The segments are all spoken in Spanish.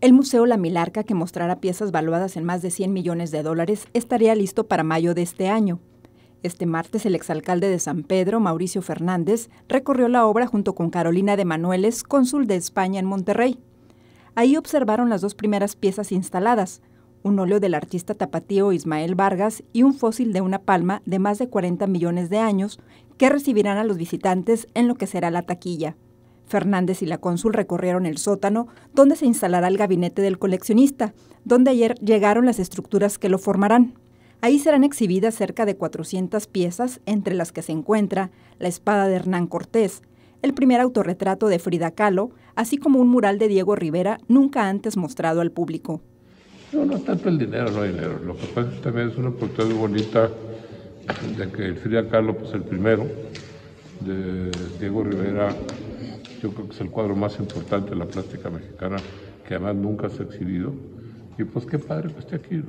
El Museo La Milarca, que mostrará piezas valuadas en más de 100 millones de dólares, estaría listo para mayo de este año. Este martes, el exalcalde de San Pedro, Mauricio Fernández, recorrió la obra junto con Carolina de Manueles, cónsul de España en Monterrey. Ahí observaron las dos primeras piezas instaladas, un óleo del artista tapatío Ismael Vargas y un fósil de una palma de más de 40 millones de años que recibirán a los visitantes en lo que será la taquilla. Fernández y la cónsul recorrieron el sótano, donde se instalará el gabinete del coleccionista, donde ayer llegaron las estructuras que lo formarán. Ahí serán exhibidas cerca de 400 piezas, entre las que se encuentra la espada de Hernán Cortés, el primer autorretrato de Frida Kahlo, así como un mural de Diego Rivera nunca antes mostrado al público. No, no tanto el dinero, no dinero. Lo que pasa es que también es una oportunidad bonita de que Frida Kahlo, pues el primero, de Diego Rivera, yo creo que es el cuadro más importante de la plástica mexicana, que además nunca se ha exhibido. Y pues qué padre que esté aquí,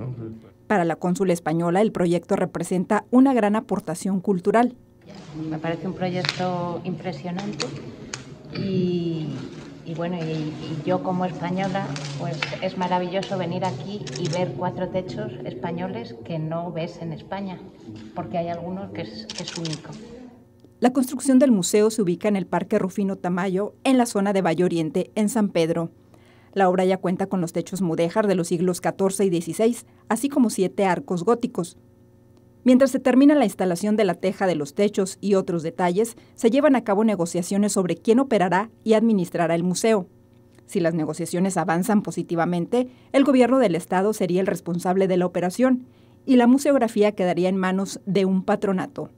Para la cónsula española, el proyecto representa una gran aportación cultural. Me parece un proyecto impresionante y, bueno, y, yo como española, pues es maravilloso venir aquí y ver cuatro techos españoles que no ves en España, porque hay algunos que es, que es único. La construcción del museo se ubica en el Parque Rufino Tamayo, en la zona de Valle Oriente, en San Pedro. La obra ya cuenta con los techos mudéjar de los siglos XIV y XVI, así como siete arcos góticos. Mientras se termina la instalación de la teja de los techos y otros detalles, se llevan a cabo negociaciones sobre quién operará y administrará el museo. Si las negociaciones avanzan positivamente, el gobierno del Estado sería el responsable de la operación y la museografía quedaría en manos de un patronato.